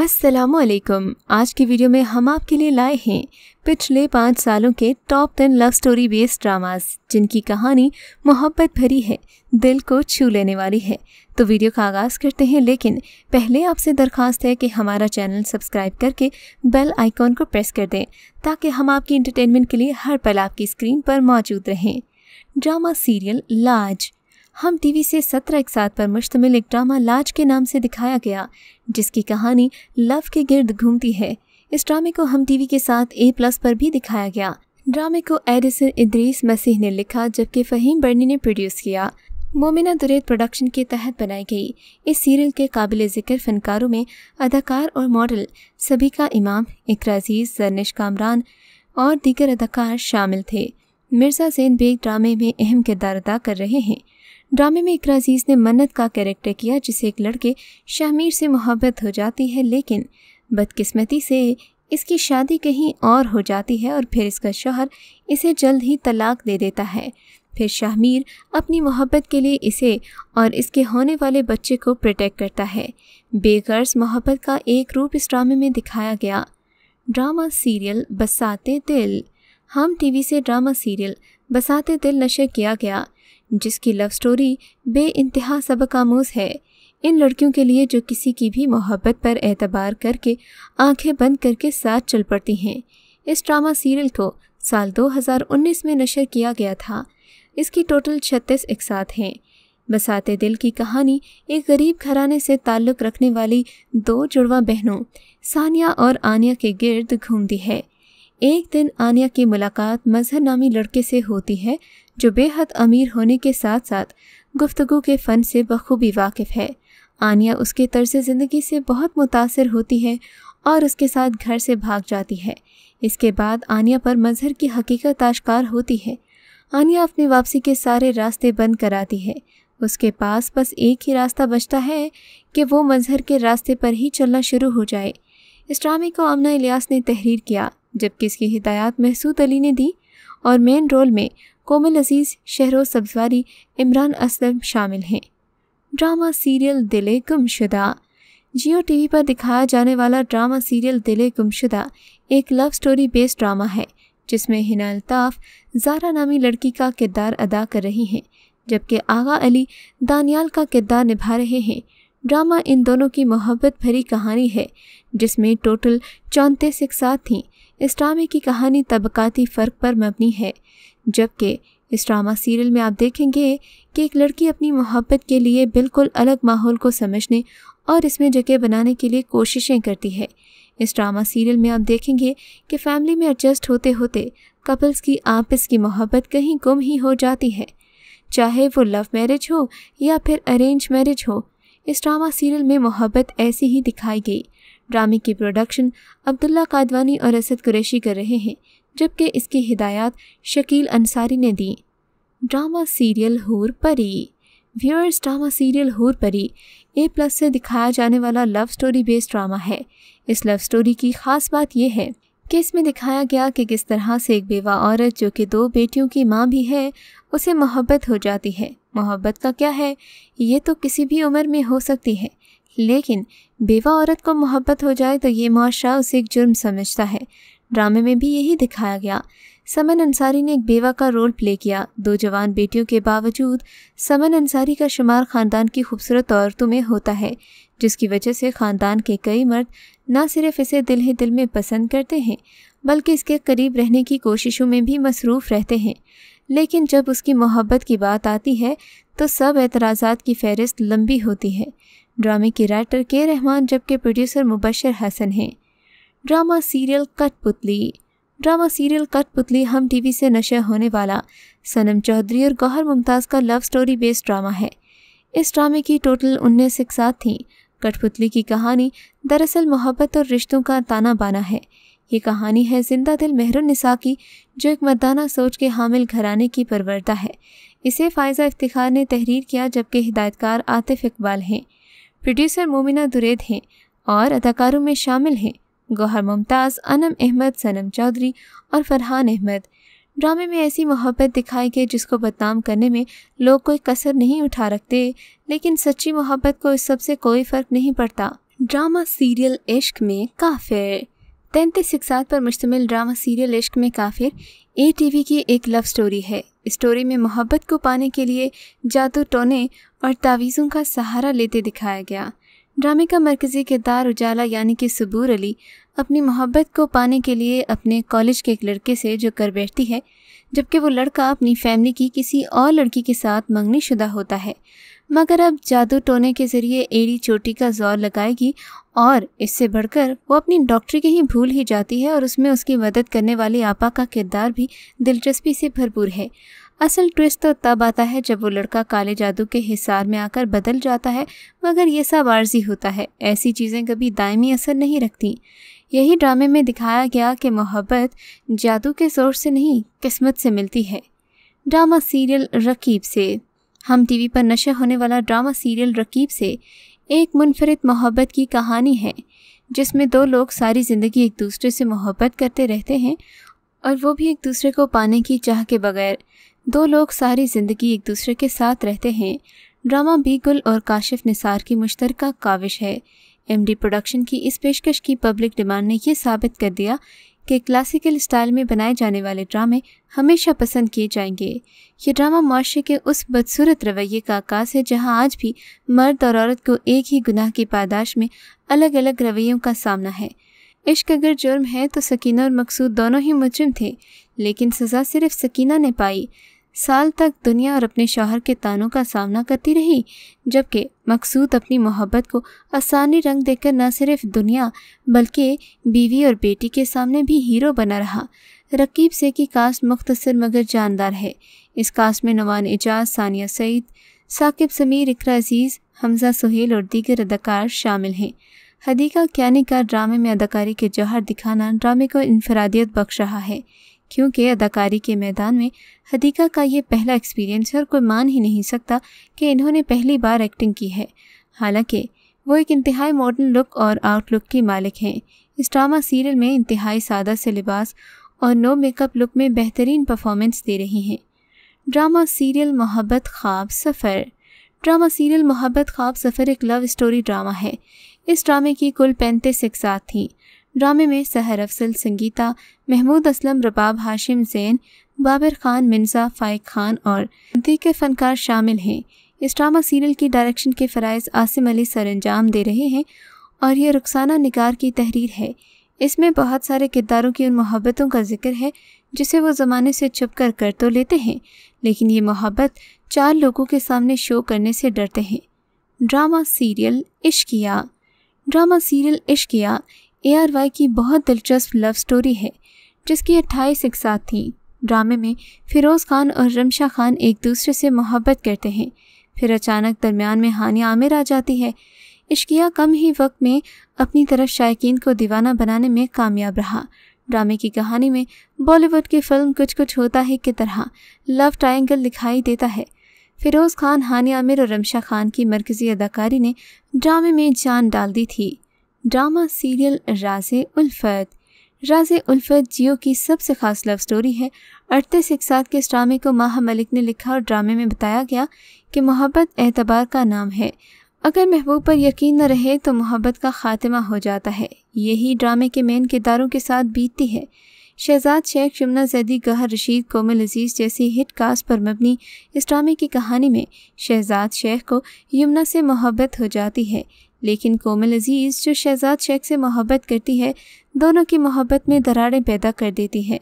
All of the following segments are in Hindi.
अस्सलाम वालेकुम आज की वीडियो में हम आपके लिए लाए हैं पिछले पाँच सालों के top ten love story based dramas जिनकी कहानी मोहब्बत भरी है दिल को छू लेने वाली है तो वीडियो का आगाज़ करते हैं लेकिन पहले आपसे दरख्वास्त है कि हमारा चैनल सब्सक्राइब करके बेल आइकॉन को प्रेस कर दें ताकि हम आपकी इंटरटेनमेंट के लिए हर पल आपकी स्क्रीन पर मौजूद रहें ड्रामा सीरियल लाज हम टीवी से सत्रह एक साथ पर मुश्तमिल एक ड्रामा लाज के नाम से दिखाया गया जिसकी कहानी लव के गिर्द घूमती है इस ड्रामे को हम टीवी के साथ ए प्लस पर भी दिखाया गया ड्रामे को एडिसन इद्रीस मसीह ने लिखा जबकि फ़हीम बर्नी ने प्रोड्यूस किया मोमिना दुरेद प्रोडक्शन के तहत बनाई गई इस सीरियल के काबिल ज़िक्र फनकारों में अदाकार और मॉडल सभी का इमाम इकराजीज जरनिश कामरान और दीगर अदाकार शामिल थे मिर्ज़ा जैन बेग ड्रामे में अहम किरदार अदा कर रहे हैं ड्रामे में इकर अजीज़ ने मन्नत का कैरेक्टर किया जिसे एक लड़के शामिर से मोहब्बत हो जाती है लेकिन बदकिस्मती से इसकी शादी कहीं और हो जाती है और फिर इसका शोहर इसे जल्द ही तलाक दे देता है फिर शाहमीर अपनी मोहब्बत के लिए इसे और इसके होने वाले बच्चे को प्रोटेक्ट करता है बेगर्स मोहब्बत का एक रूप इस ड्रामे में दिखाया गया ड्रामा सीरियल बसाते दिल हम टीवी से ड्रामा सीरियल बसाते दिल नशर किया गया जिसकी लव स्टोरी बे इंतहा सबक आमोज है इन लड़कियों के लिए जो किसी की भी मोहब्बत पर एतबार करके आंखें बंद करके साथ चल पड़ती हैं इस ड्रामा सीरियल को साल 2019 में नशर किया गया था इसकी टोटल छत्तीस एक साथ हैं बसाते दिल की कहानी एक गरीब घराने से ताल्लुक़ रखने वाली दो जुड़वा बहनों सानिया और आनिया के गिर्द घूमती है एक दिन आनिया की मुलाकात मजहर नामी लड़के से होती है जो बेहद अमीर होने के साथ साथ गुफ्तगु के फ़न से बखूबी वाकिफ़ है आनिया उसके तर्ज ज़िंदगी से बहुत मुतासर होती है और उसके साथ घर से भाग जाती है इसके बाद आनिया पर मज़हर की हकीकत आश्कार होती है आनिया अपनी वापसी के सारे रास्ते बंद कराती है उसके पास बस एक ही रास्ता बचता है कि वो मज़हर के रास्ते पर ही चलना शुरू हो जाए इस ड्रामे को अमना इलियास ने तहरीर किया जबकि इसकी हिदायत महसूद अली ने दी और मेन रोल में कोमल अजीज़ शहरों सब्जवारी इमरान असलम शामिल हैं ड्रामा सीरियल दिले गुमशुदा जियो टीवी पर दिखाया जाने वाला ड्रामा सीरियल दिले गुमशुदा एक लव स्टोरी बेस्ड ड्रामा है जिसमें हिना अल्ताफ जारा नामी लड़की का किरदार अदा कर रही हैं जबकि आगा अली दानियाल का किरदार निभा रहे हैं ड्रामा इन दोनों की मोहब्बत भरी कहानी है जिसमें टोटल चौंतीस एक साथ थीं इस ड्रामे की कहानी तबकाती फ़र्क पर मबनी है जबकि इस ड्रामा सीरियल में आप देखेंगे कि एक लड़की अपनी मोहब्बत के लिए बिल्कुल अलग माहौल को समझने और इसमें जगह बनाने के लिए कोशिशें करती है इस ड्रामा सीरियल में आप देखेंगे कि फैमिली में एडजस्ट होते होते कपल्स की आपस की मोहब्बत कहीं गुम ही हो जाती है चाहे वो लव मैरिज हो या फिर अरेंज मैरिज हो इस ड्रामा सीरियल में मोहब्बत ऐसी ही दिखाई गई ड्रामे की प्रोडक्शन अब्दुल्ला कादवानी और असद कुरैशी कर रहे हैं जबकि इसकी हिदायत शकील अंसारी ने दी ड्रामा सीरियल हूर परी व्यूअर्स ड्रामा सीरियल हूर परी ए प्लस से दिखाया जाने वाला लव स्टोरी बेस्ड ड्रामा है इस लव स्टोरी की ख़ास बात यह है कि इसमें दिखाया गया कि किस तरह से एक बेवा औरत जो कि दो बेटियों की माँ भी है उसे मोहब्बत हो जाती है मोहब्बत का क्या है ये तो किसी भी उम्र में हो सकती है लेकिन बेवा औरत को मोहब्बत हो जाए तो ये मुआरा उसे एक जुर्म समझता है ड्रामे में भी यही दिखाया गया समन अंसारी ने एक बेवा का रोल प्ले किया दो जवान बेटियों के बावजूद समन अंसारी का शुमार ख़ानदान की खूबसूरत औरतों में होता है जिसकी वजह से ख़ानदान के कई मर्द ना सिर्फ इसे दिल ही दिल में पसंद करते हैं बल्कि इसके करीब रहने की कोशिशों में भी मसरूफ़ रहते हैं लेकिन जब उसकी मोहब्बत की बात आती है तो सब एतराज़ात की फहरिस्त लंबी होती है ड्रामे के राइटर के रहमान जबकि प्रोड्यूसर मुबशर हसन हैं drama serial Kathputli drama serial Kathputli Hum TV से नशे होने वाला सनम चौधरी और गौहर मुमताज़ का लव स्टोरी बेस्ड ड्रामा है इस ड्रामे की टोटल उन्नीस शिक्षात थीं कठपुतली की कहानी दरअसल मोहब्बत और रिश्तों का ताना बाना है ये कहानी है जिंदा दिल मेहरुन्निसा की जो एक मर्दाना सोच के हामिल घराने की परवरता है इसे फ़ायज़ा इफ्तार ने तहरीर किया जबकि हिदायतकार आतिफ इकबाल हैं प्रोड्यूसर मोमिना दुरेद हैं और अदाकारों में शामिल हैं गौहर मुमताज़ अनम अहमद सनम चौधरी और फरहान अहमद ड्रामे में ऐसी मोहब्बत दिखाई गई जिसको बदनाम करने में लोग कोई कसर नहीं उठा रखते लेकिन सच्ची मोहब्बत को इस सबसे कोई फ़र्क नहीं पड़ता ड्रामा सीरियल इश्क में काफिर तैंतीस इकसात पर मुश्तमिल ड्रामा सीरियल इश्क में काफिर ए टी वी की एक लव स्टोरी है स्टोरी में मोहब्बत को पाने के लिए जादू टोने और तावीज़ों का सहारा लेते दिखाया गया ड्रामे का मरकज़ी किरदार उजाला यानी कि सबूर अली अपनी मोहब्बत को पाने के लिए अपने कॉलेज के एक लड़के से जो कर बैठती है जबकि वो लड़का अपनी फैमिली की किसी और लड़की के साथ मंगनी शुदा होता है मगर अब जादू टोने के ज़रिए एड़ी चोटी का जोर लगाएगी और इससे बढ़कर वो अपनी डॉक्टरी की ही भूल ही जाती है और उसमें उसकी मदद करने वाली आपा का किरदार भी दिलचस्पी से भरपूर है असल ट्विस्ट तो तब आता है जब वो लड़का काले जादू के हिसार में आकर बदल जाता है मगर ये सब आर्जी होता है ऐसी चीज़ें कभी दायमी असर नहीं रखती यही ड्रामे में दिखाया गया कि मोहब्बत जादू के जोर से नहीं किस्मत से मिलती है ड्रामा सीरियल रकीब से हम टीवी पर नशा होने वाला ड्रामा सीरियल रकीब से एक मुनफरद मोहब्बत की कहानी है जिसमें दो लोग सारी ज़िंदगी एक दूसरे से मोहब्बत करते रहते हैं और वो भी एक दूसरे को पाने की चाह के बगैर दो लोग सारी ज़िंदगी एक दूसरे के साथ रहते हैं ड्रामा बीगुल और काशिफ निसार की मुश्तर काविश है एम डी प्रोडक्शन की इस पेशकश की पब्लिक डिमांड ने यह साबित कर दिया के क्लासिकल स्टाइल में बनाए जाने वाले ड्रामे हमेशा पसंद किए जाएंगे ये ड्रामा माशरे के उस बदसूरत रवैये का आकाश है जहां आज भी मर्द और औरत को एक ही गुनाह की पादाश में अलग अलग रवैयों का सामना है इश्क अगर जुर्म है तो सकीना और मकसूद दोनों ही मुजरिम थे लेकिन सज़ा सिर्फ सकीना ने पाई साल तक दुनिया और अपने शोहर के तानों का सामना करती रही जबकि मकसूद अपनी मोहब्बत को आसानी रंग देकर न सिर्फ दुनिया बल्कि बीवी और बेटी के सामने भी हीरो बना रहा रकीब से की कास्ट मुख्तसर मगर जानदार है इस कास्ट में नवान एजाज सानिया सईद साकिब समीर इकरा अजीज़ हमजा सुहेल और दीगर अदाकार शामिल हैं हदीका क्यानी का ड्रामे में अदाकारी के जौहर दिखाना ड्रामे को इनफरादियत बख्श रहा है क्योंकि अदाकारी के मैदान में हदीका का ये पहला एक्सपीरियंस है और कोई मान ही नहीं सकता कि इन्होंने पहली बार एक्टिंग की है हालांकि वो एक इंतहाई मॉडर्न लुक और आउटलुक की मालिक हैं इस ड्रामा सीरियल में इंतहाई सादा से लिबास और नो मेकअप लुक में बेहतरीन परफॉर्मेंस दे रही हैं ड्रामा सीरियल मोहब्बत ख्वाब सफ़र ड्रामा सीरियल मोहब्बत ख्वाब सफ़र एक लव स्टोरी ड्रामा है इस ड्रामे की कुल पैंतीस साथ थीं ड्रामे में सहर अफसल संगीता महमूद असलम रबाब हाशिम जैन बाबर खान मिन्सा फ़ाइक खान और दीगर फ़नकार शामिल हैं इस ड्रामा सीरियल की डायरेक्शन के फ़रज़ आसिम अली सर अंजाम दे रहे हैं और यह रुखसाना निगार की तहरीर है इसमें बहुत सारे किरदारों की उन मोहब्बतों का जिक्र है जिसे वो ज़माने से छुप कर कर तो लेते हैं लेकिन ये मोहब्बत चार लोगों के सामने शो करने से डरते हैं drama serial Ishqiya drama serial Ishqiya A R Y की बहुत दिलचस्प लव स्टोरी है जिसकी अट्ठाईस एक साथ थी ड्रामे में फिरोज़ खान और रमशा खान एक दूसरे से मोहब्बत करते हैं फिर अचानक दरमियान में हानिया आमिर आ जाती है इश्किया कम ही वक्त में अपनी तरफ शायकीन को दीवाना बनाने में कामयाब रहा ड्रामे की कहानी में बॉलीवुड की फिल्म कुछ कुछ होता है की तरह लव ट्राइंगल दिखाई देता है फिरोज़ खान हानिया आमिर और रमशा खान की मरकज़ी अदाकारी ने ड्रामे में जान डाल दी थी ड्रामा सीरियल राज उल्फत राज उल्फत जियो की सबसे ख़ास लव स्टोरी है अड़तीस एक साथ के इस ड्रामे को माह मलिक ने लिखा और ड्रामे में बताया गया कि मोहब्बत एतबार का नाम है अगर महबूब पर यकीन न रहे तो मोहब्बत का खात्मा हो जाता है यही ड्रामे के मेन किरदारों के साथ बीतती है शहजाद शेख शमना जैदी गहर रशीद कोमल अजीज़ जैसी हिट कास्ट पर मबनी इस ड्रामे की कहानी में शहजाद शेख को यमुना से मोहब्बत हो जाती है लेकिन कोमल अजीज़ जो शहजाद शेख से मोहब्बत करती है दोनों की मोहब्बत में दरारें पैदा कर देती है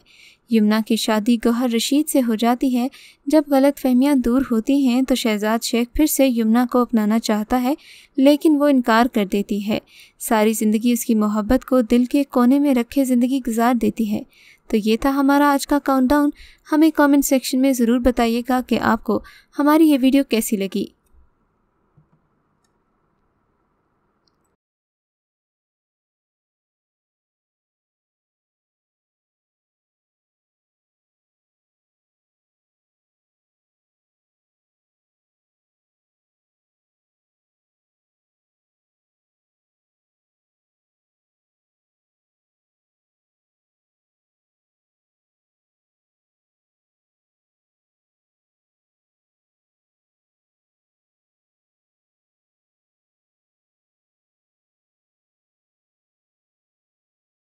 यमुना की शादी गौहर रशीद से हो जाती है जब गलत फहमियाँ दूर होती हैं तो शहजाद शेख फिर से यमुना को अपनाना चाहता है लेकिन वो इनकार कर देती है सारी ज़िंदगी उसकी मोहब्बत को दिल के कोने में रखे ज़िंदगी गुजार देती है तो ये था हमारा आज का काउंटडाउन हमें कमेंट सेक्शन में ज़रूर बताइएगा कि आपको हमारी ये वीडियो कैसी लगी